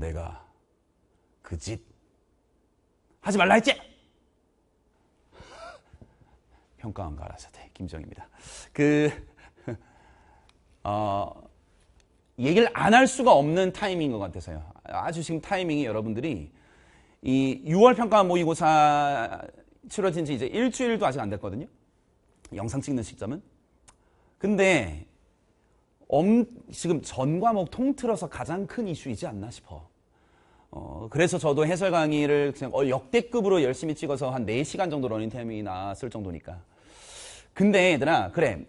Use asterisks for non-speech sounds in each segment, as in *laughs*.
내가 그 짓 하지 말라 했지? 평가원 가라서 돼. 김정입니다. 그 *laughs* 어, 얘기를 안 할 수가 없는 타이밍인 것 같아서요. 아주 지금 타이밍이 여러분들이 이 6월 평가 모의고사 뭐 치러진 지 이제 일주일도 아직 안 됐거든요. 영상 찍는 시점은. 근데 엄, 지금 전과목 통틀어서 가장 큰 이슈이지 않나 싶어. 어, 그래서 저도 해설 강의를 그냥 어, 역대급으로 열심히 찍어서 한 4시간 정도 러닝템이나왔을 정도니까. 근데 얘들아, 그래.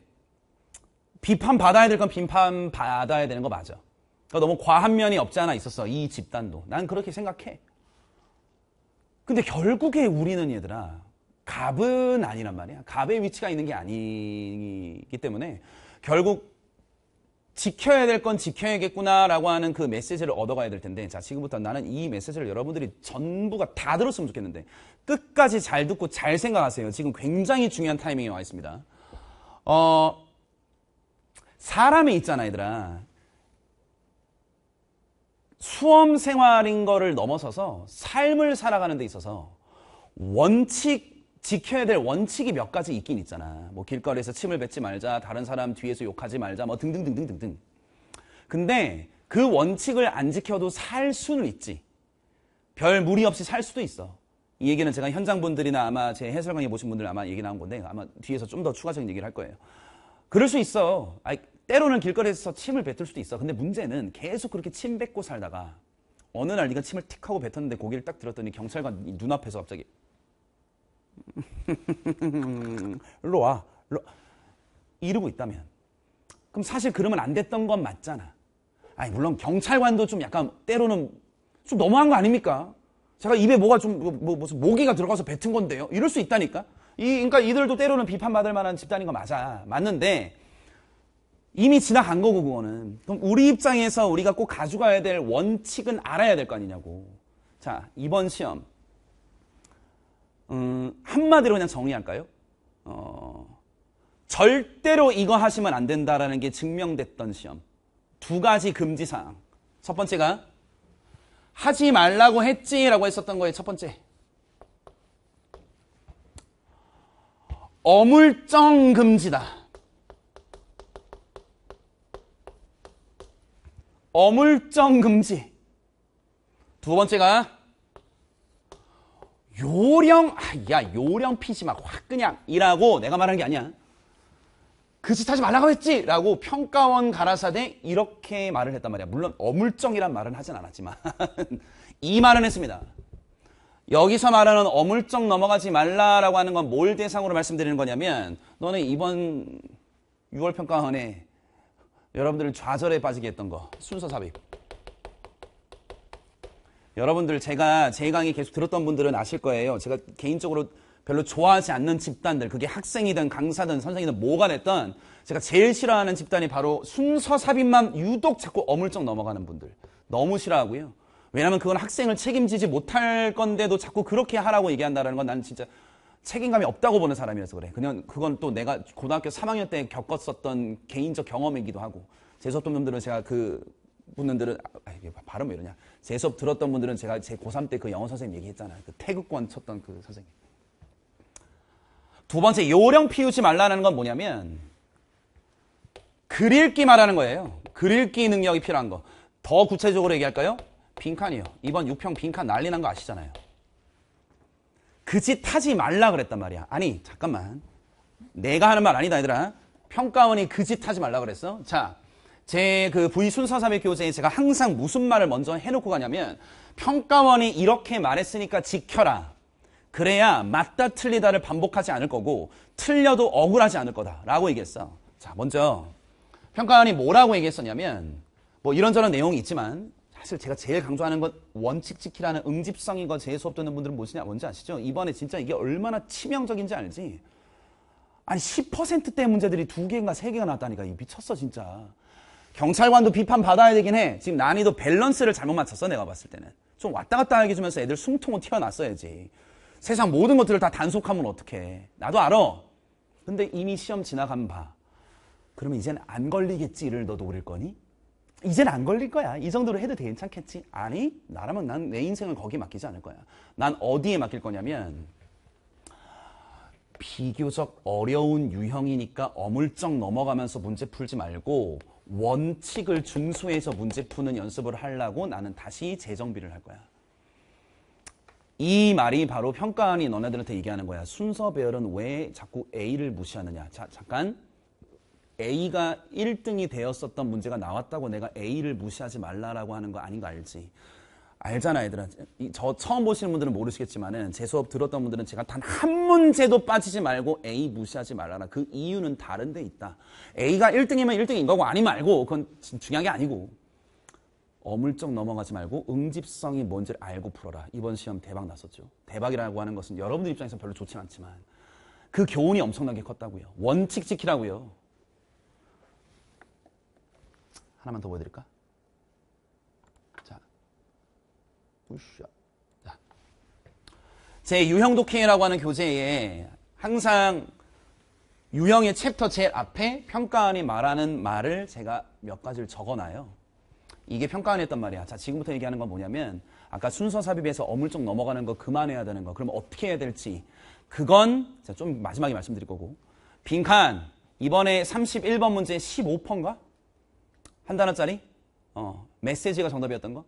비판 받아야 될 건 비판 받아야 되는 거 맞아. 그러니까 너무 과한 면이 없지 않아 있었어. 이 집단도. 난 그렇게 생각해. 근데 결국에 우리는 얘들아, 갑은 아니란 말이야. 갑의 위치가 있는 게 아니기 때문에 결국 지켜야 될 건 지켜야겠구나라고 하는 그 메시지를 얻어가야 될 텐데 자 지금부터 나는 이 메시지를 여러분들이 전부가 다 들었으면 좋겠는데 끝까지 잘 듣고 잘 생각하세요. 지금 굉장히 중요한 타이밍이와 있습니다. 어 사람이 있잖아 얘들아 수험 생활인 거를 넘어서서 삶을 살아가는 데 있어서 원칙 지켜야 될 원칙이 몇 가지 있긴 있잖아. 뭐 길거리에서 침을 뱉지 말자, 다른 사람 뒤에서 욕하지 말자, 뭐 등등등등등등. 근데 그 원칙을 안 지켜도 살 수는 있지. 별 무리 없이 살 수도 있어. 이 얘기는 제가 현장 분들이나 아마 제 해설 강의 보신 분들 아마 얘기 나온 건데 아마 뒤에서 좀 더 추가적인 얘기를 할 거예요. 그럴 수 있어. 아니, 때로는 길거리에서 침을 뱉을 수도 있어. 근데 문제는 계속 그렇게 침 뱉고 살다가 어느 날 네가 침을 틱 하고 뱉었는데 고개를 딱 들었더니 경찰관 눈앞에서 갑자기 *laughs* 일로 와. 일로. 이러고 있다면. 그럼 사실 그러면 안 됐던 건 맞잖아. 아니, 물론 경찰관도 좀 약간 때로는 좀 너무한 거 아닙니까? 제가 입에 뭐가 좀, 뭐, 뭐, 무슨 모기가 들어가서 뱉은 건데요? 이럴 수 있다니까? 이, 그러니까 이들도 때로는 비판받을 만한 집단인 거 맞아. 맞는데, 이미 지나간 거고, 그거는. 그럼 우리 입장에서 우리가 꼭 가져가야 될 원칙은 알아야 될 거 아니냐고. 자, 이번 시험. 음, 한마디로 그냥 정리할까요 어, 절대로 이거 하시면 안 된다라는 게 증명됐던 시험. 두 가지 금지 사항. 첫 번째가 하지 말라고 했지라고 했었던 거예요. 첫 번째. 어물쩡 금지다. 어물쩡 금지. 두 번째가 요령, 아, 야, 요령 피지 막확 그냥 이라고 내가 말한 게 아니야. 그 짓 하지 말라고 했지! 라고 평가원 가라사대 이렇게 말을 했단 말이야. 물론 어물쩡이란 말은 하진 않았지만. *laughs* 이 말은 했습니다. 여기서 말하는 어물쩡 넘어가지 말라라고 하는 건 뭘 대상으로 말씀드리는 거냐면 너는 이번 6월 평가원에 여러분들을 좌절에 빠지게 했던 거 순서 삽입 여러분들 제가 제 강의 계속 들었던 분들은 아실 거예요. 제가 개인적으로 별로 좋아하지 않는 집단들, 그게 학생이든 강사든 선생이든 뭐가 됐든 제가 제일 싫어하는 집단이 바로 순서 삽입만 유독 자꾸 어물쩍 넘어가는 분들. 너무 싫어하고요. 왜냐면 하 그건 학생을 책임지지 못할 건데도 자꾸 그렇게 하라고 얘기한다는 건 나는 진짜 책임감이 없다고 보는 사람이라서 그래. 그냥 그건 또 내가 고등학교 3학년 때 겪었었던 개인적 경험이기도 하고. 재수없던 분들은 제가 그 분들은 아, 발음 왜 이러냐. 제 수업 들었던 분들은 제가 제 고3 때 그 영어 선생님 얘기했잖아요. 그 태극권 쳤던 그 선생님. 두 번째, 요령 피우지 말라는 건 뭐냐면, 글읽기 말하는 거예요. 글읽기 능력이 필요한 거. 더 구체적으로 얘기할까요? 빈칸이요. 이번 6평 빈칸 난리 난 거 아시잖아요. 그짓 하지 말라 그랬단 말이야. 아니, 잠깐만. 내가 하는 말 아니다, 얘들아. 평가원이 그짓 하지 말라 그랬어? 자, 제그 부위 순서삼의 교재에 제가 항상 무슨 말을 먼저 해놓고 가냐면 평가원이 이렇게 말했으니까 지켜라. 그래야 맞다 틀리다를 반복하지 않을 거고 틀려도 억울하지 않을 거다라고 얘기했어. 자 먼저 평가원이 뭐라고 얘기했었냐면 뭐 이런저런 내용이 있지만 사실 제가 제일 강조하는 건 원칙 지키라는 응집성인 거제 수업 듣는 분들은 무엇냐 뭔지 아시죠? 이번에 진짜 이게 얼마나 치명적인지 알지? 아니 10%대 문제들이 두 개인가 세 개가 나왔다니까 이 미쳤어 진짜. 경찰관도 비판받아야 되긴 해. 지금 난이도 밸런스를 잘못 맞췄어, 내가 봤을 때는. 좀 왔다 갔다 하게 주면서 애들 숨통은 튀어났어야지. 세상 모든 것들을 다 단속하면 어떡해. 나도 알아. 근데 이미 시험 지나간 바. 그러면 이젠 안 걸리겠지를 너도 오릴 거니? 이젠 안 걸릴 거야. 이 정도로 해도 괜찮겠지? 아니, 나라면 난 내 인생을 거기에 맡기지 않을 거야. 난 어디에 맡길 거냐면, 비교적 어려운 유형이니까 어물쩍 넘어가면서 문제 풀지 말고, 원칙을 준수해서 문제 푸는 연습을 하려고 나는 다시 재정비를 할 거야. 이 말이 바로 평가원이 너네들한테 얘기하는 거야. 순서 배열은 왜 자꾸 A를 무시하느냐. 자, 잠깐. A가 1등이 되었었던 문제가 나왔다고 내가 A를 무시하지 말라라고 하는 거 아닌 거 알지? 알잖아, 얘들아. 저 처음 보시는 분들은 모르시겠지만은 제 수업 들었던 분들은 제가 단 한 문제도 빠지지 말고 A 무시하지 말아라. 그 이유는 다른 데 있다. A가 1등이면 1등인 거고 아니 말고 그건 중요한 게 아니고 어물쩍 넘어가지 말고 응집성이 뭔지를 알고 풀어라. 이번 시험 대박 났었죠. 대박이라고 하는 것은 여러분들 입장에서 별로 좋진 않지만 그 교훈이 엄청나게 컸다고요. 원칙 지키라고요. 하나만 더 보여드릴까? 보십시오. 제 유형 독해라고 하는 교재에 항상 유형의 챕터 제일 앞에 평가안이 말하는 말을 제가 몇 가지를 적어놔요. 이게 평가안이었단 말이야. 자, 지금부터 얘기하는 건 뭐냐면 아까 순서 삽입에서 어물쩍 넘어가는 거 그만해야 되는 거. 그럼 어떻게 해야 될지. 그건 좀 마지막에 말씀드릴 거고. 빈칸. 이번에 31번 문제 1 5번가한 단어짜리? 어, 메시지가 정답이었던 거?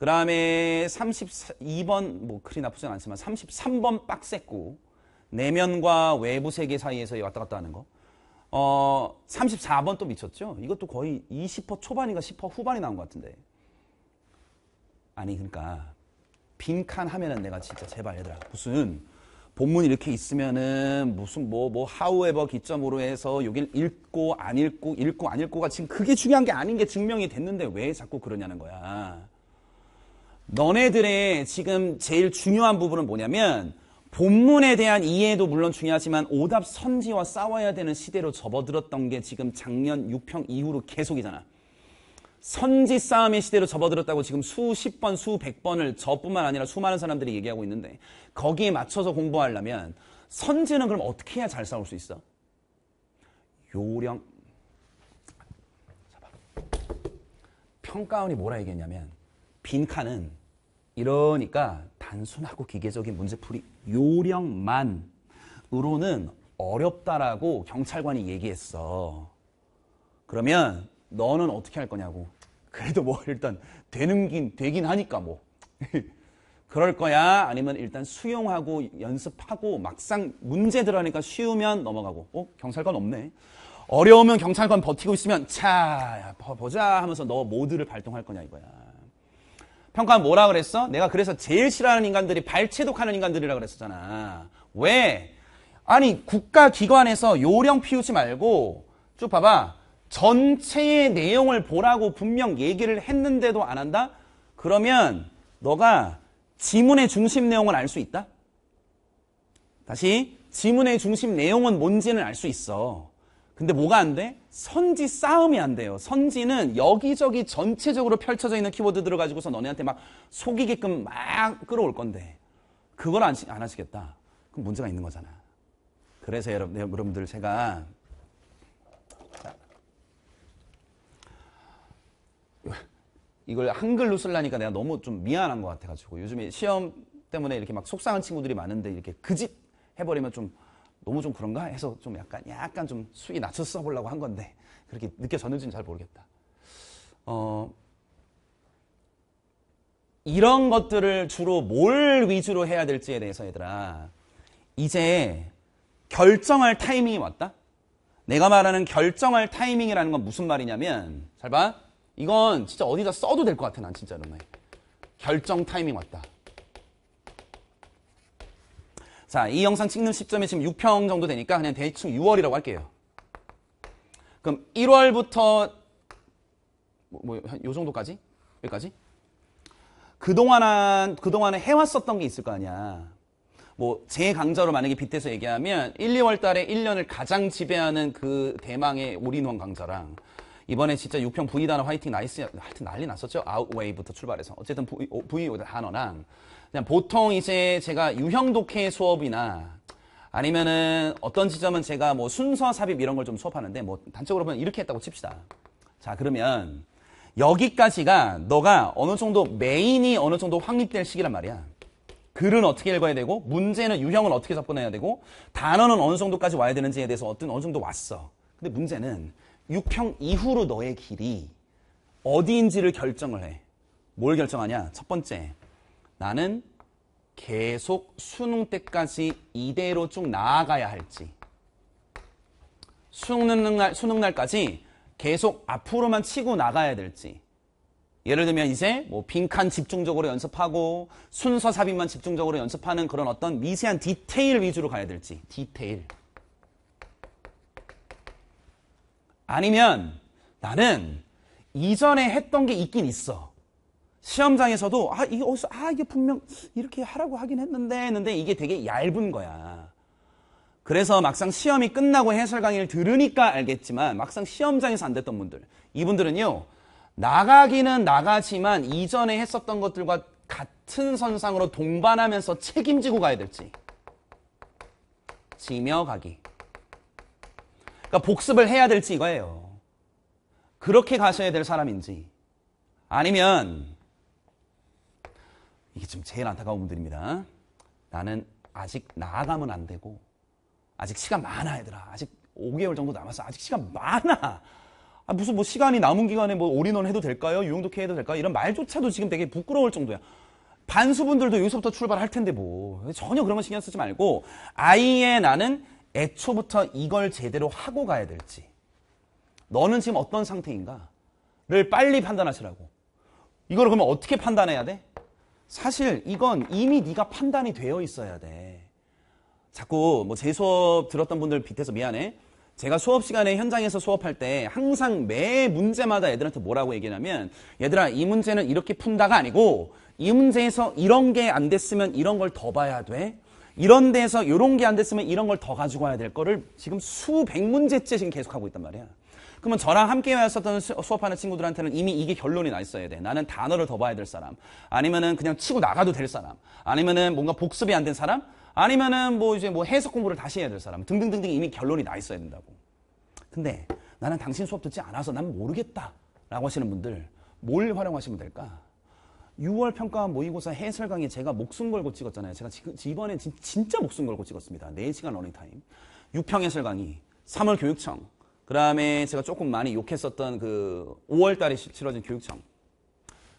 그 다음에 32번, 뭐 그리 나쁘진 않지만 33번 빡세고 내면과 외부 세계 사이에서 왔다 갔다 하는 거. 어, 34번 또 미쳤죠? 이것도 거의 20% 초반인가 10% 후반이 나온 것 같은데. 아니, 그러니까, 빈칸 하면은 내가 진짜 제발 얘들아. 무슨, 본문 이렇게 있으면은 무슨 뭐, 뭐, however 기점으로 해서 여길 읽고 안 읽고, 읽고 안 읽고가 지금 그게 중요한 게 아닌 게 증명이 됐는데 왜 자꾸 그러냐는 거야. 너네들의 지금 제일 중요한 부분은 뭐냐면 본문에 대한 이해도 물론 중요하지만 오답 선지와 싸워야 되는 시대로 접어들었던 게 지금 작년 6평 이후로 계속이잖아. 선지 싸움의 시대로 접어들었다고 지금 수십 번, 수백 번을 저뿐만 아니라 수많은 사람들이 얘기하고 있는데 거기에 맞춰서 공부하려면 선지는 그럼 어떻게 해야 잘 싸울 수 있어? 요령. 평가원이 뭐라 얘기했냐면 빈칸은 이러니까 단순하고 기계적인 문제풀이 요령만으로는 어렵다라고 경찰관이 얘기했어. 그러면 너는 어떻게 할 거냐고. 그래도 뭐 일단 되는 긴 되긴 하니까 뭐. *laughs* 그럴 거야? 아니면 일단 수용하고 연습하고 막상 문제 들어가니까 쉬우면 넘어가고. 어? 경찰관 없네. 어려우면 경찰관 버티고 있으면 자, 야, 보자 하면서 너 모드를 발동할 거냐 이거야. 평가하 뭐라 그랬어? 내가 그래서 제일 싫어하는 인간들이 발췌독하는 인간들이라 그랬었잖아. 왜? 아니 국가기관에서 요령 피우지 말고 쭉 봐봐. 전체의 내용을 보라고 분명 얘기를 했는데도 안 한다? 그러면 너가 지문의 중심 내용을 알 수 있다? 다시 지문의 중심 내용은 뭔지는 알 수 있어. 근데 뭐가 안 돼? 선지 싸움이 안 돼요. 선지는 여기저기 전체적으로 펼쳐져 있는 키워드들어 가지고서 너네한테 막 속이게끔 막 끌어올 건데 그걸 안, 안 하시겠다. 그럼 문제가 있는 거잖아. 그래서 여러분, 네, 여러분들 제가 이걸 한글로 쓰려니까 내가 너무 좀 미안한 것 같아가지고 요즘에 시험 때문에 이렇게 막 속상한 친구들이 많은데 이렇게 그집 해버리면 좀 너무 좀 그런가 해서 좀 약간 약간 좀 수위 낮춰 써보려고 한 건데 그렇게 느껴졌는지는 잘 모르겠다. 어, 이런 것들을 주로 뭘 위주로 해야 될지에 대해서 얘들아 이제 결정할 타이밍이 왔다. 내가 말하는 결정할 타이밍이라는 건 무슨 말이냐면 잘 봐. 이건 진짜 어디다 써도 될 것 같아 난 진짜로. 결정 타이밍 왔다. 자, 이 영상 찍는 시점이 지금 6평 정도 되니까 그냥 대충 6월이라고 할게요. 그럼 1월부터 뭐, 뭐, 요 정도까지? 여기까지? 그동안한, 그동안에 해왔었던 게 있을 거 아니야. 뭐, 제 강좌로 만약에 빗대서 얘기하면 1, 2월 달에 1년을 가장 지배하는 그 대망의 올인원 강좌랑 이번에 진짜 6평 V단어 화이팅 나이스, 하여튼 난리 났었죠? 아웃웨이부터 출발해서. 어쨌든 V, V 어, 단어랑 그냥 보통 이제 제가 유형 독해 수업이나 아니면은 어떤 지점은 제가 뭐 순서 삽입 이런 걸 좀 수업하는데 뭐 단적으로 보면 이렇게 했다고 칩시다. 자, 그러면 여기까지가 너가 어느 정도 메인이 어느 정도 확립될 시기란 말이야. 글은 어떻게 읽어야 되고 문제는 유형을 어떻게 접근해야 되고 단어는 어느 정도까지 와야 되는지에 대해서 어떤 어느 정도 왔어. 근데 문제는 6형 이후로 너의 길이 어디인지를 결정을 해. 뭘 결정하냐? 첫 번째, 나는 계속 수능 때까지 이대로 쭉 나아가야 할지 수능 날 수능 날까지 계속 앞으로만 치고 나가야 될지 예를 들면 이제 뭐 빈칸 집중적으로 연습하고 순서 삽입만 집중적으로 연습하는 그런 어떤 미세한 디테일 위주로 가야 될지 디테일 아니면 나는 이전에 했던 게 있긴 있어 시험장에서도 아 이게 어디서 아 이게 분명 이렇게 하라고 하긴 했는데 했는데 이게 되게 얇은 거야. 그래서 막상 시험이 끝나고 해설 강의를 들으니까 알겠지만 막상 시험장에서 안 됐던 분들 이분들은요 나가기는 나가지만 이전에 했었던 것들과 같은 선상으로 동반하면서 책임지고 가야 될지 지며 가기. 그러니까 복습을 해야 될지 이거예요. 그렇게 가셔야 될 사람인지 아니면 이게 지금 제일 안타까운 분들입니다. 나는 아직 나아가면 안 되고 아직 시간 많아 얘들아. 아직 5개월 정도 남았어. 아직 시간 많아. 아, 무슨 뭐 시간이 남은 기간에 뭐 올인원 해도 될까요? 유형독 해 해도 될까요? 이런 말조차도 지금 되게 부끄러울 정도야. 반수분들도 여기서부터 출발할 텐데 뭐 전혀 그런 거 신경 쓰지 말고 아이의 나는 애초부터 이걸 제대로 하고 가야 될지 너는 지금 어떤 상태인가를 빨리 판단하시라고 이걸 그러면 어떻게 판단해야 돼? 사실 이건 이미 네가 판단이 되어 있어야 돼. 자꾸 뭐제 수업 들었던 분들 빗대서 미안해. 제가 수업 시간에 현장에서 수업할 때 항상 매 문제마다 애들한테 뭐라고 얘기냐면 얘들아 이 문제는 이렇게 푼다가 아니고 이 문제에서 이런 게 안 됐으면 이런 걸 더 봐야 돼. 이런 데서 이런 게 안 됐으면 이런 걸 더 가지고 와야 될 거를 지금 수백 문제째 지금 계속하고 있단 말이야. 그러면 저랑 함께 했었던 수업하는 친구들한테는 이미 이게 결론이 나 있어야 돼. 나는 단어를 더 봐야 될 사람. 아니면은 그냥 치고 나가도 될 사람. 아니면은 뭔가 복습이 안 된 사람. 아니면은 뭐 이제 뭐 해석 공부를 다시 해야 될 사람. 등등등등 이미 결론이 나 있어야 된다고. 근데 나는 당신 수업 듣지 않아서 난 모르겠다. 라고 하시는 분들 뭘 활용하시면 될까? 6월 평가 모의고사 해설 강의 제가 목숨 걸고 찍었잖아요. 제가 지금 이번에 진짜 목숨 걸고 찍었습니다. 4시간 러닝타임. 6평 해설 강의, 3월 교육청, 그 다음에 제가 조금 많이 욕했었던 그 5월 달에 치러진 교육청.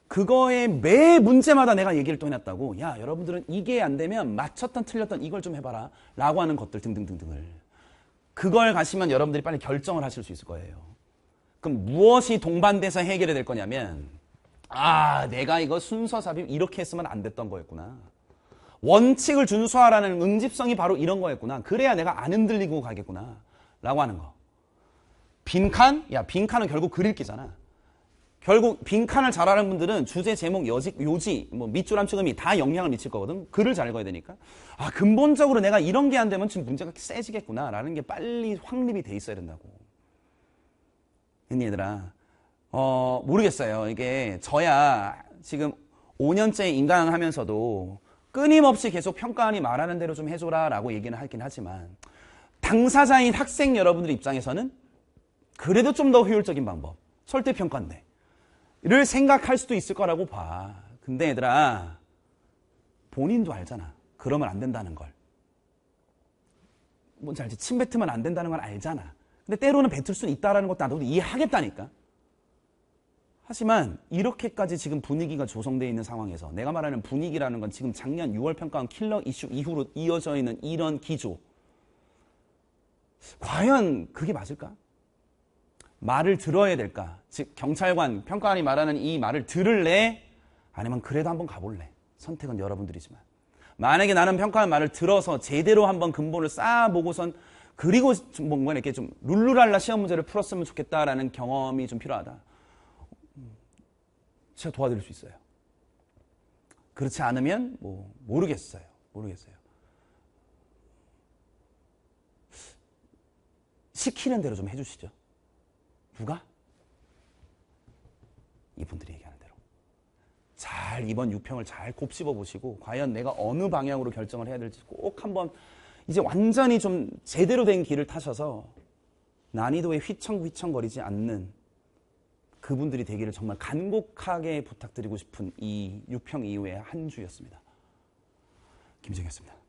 그거에 매 문제마다 내가 얘기를 또 해놨다고. 야, 여러분들은 이게 안 되면 맞췄던 틀렸던 이걸 좀 해봐라. 라고 하는 것들 등등등등을. 그걸 가시면 여러분들이 빨리 결정을 하실 수 있을 거예요. 그럼 무엇이 동반돼서 해결이 될 거냐면, 아, 내가 이거 순서 삽입 이렇게 했으면 안 됐던 거였구나. 원칙을 준수하라는 응집성이 바로 이런 거였구나. 그래야 내가 안 흔들리고 가겠구나. 라고 하는 거. 빈칸? 야, 빈칸은 결국 글읽기잖아. 결국 빈칸을 잘하는 분들은 주제, 제목, 여지, 요지, 뭐 밑줄함, 측음이 다 영향을 미칠 거거든. 글을 잘 읽어야 되니까. 아, 근본적으로 내가 이런 게 안 되면 지금 문제가 세지겠구나라는 게 빨리 확립이 돼 있어야 된다고. 얘들아, 어, 모르겠어요. 이게 저야 지금 5년째 인강하면서도 끊임없이 계속 평가하니 말하는 대로 좀 해줘라 라고 얘기는 하긴 하지만 당사자인 학생 여러분들 입장에서는 그래도 좀 더 효율적인 방법, 설득평가인데를 생각할 수도 있을 거라고 봐. 근데 얘들아, 본인도 알잖아. 그러면 안 된다는 걸. 뭔지 알지? 침 뱉으면 안 된다는 걸 알잖아. 근데 때로는 뱉을 수는 있다는 것도 나도 이해하겠다니까. 하지만 이렇게까지 지금 분위기가 조성되어 있는 상황에서 내가 말하는 분위기라는 건 지금 작년 6월 평가원 킬러 이슈 이후로 이어져 있는 이런 기조. 과연 그게 맞을까? 말을 들어야 될까? 즉 경찰관, 평가관이 말하는 이 말을 들을래? 아니면 그래도 한번 가볼래? 선택은 여러분들이지만 만약에 나는 평가원 말을 들어서 제대로 한번 근본을 쌓아보고선 그리고 뭔가 이렇게 좀 룰루랄라 시험 문제를 풀었으면 좋겠다라는 경험이 좀 필요하다. 제가 도와드릴 수 있어요. 그렇지 않으면 뭐 모르겠어요. 모르겠어요. 시키는 대로 좀 해주시죠. 누가? 이분들이 얘기하는 대로. 잘 이번 유평을 잘 곱씹어 보시고 과연 내가 어느 방향으로 결정을 해야 될지 꼭 한번 이제 완전히 좀 제대로 된 길을 타셔서 난이도에 휘청휘청거리지 않는 그분들이 되기를 정말 간곡하게 부탁드리고 싶은 이 6평 이후의 한 주였습니다. 김정이었습니다.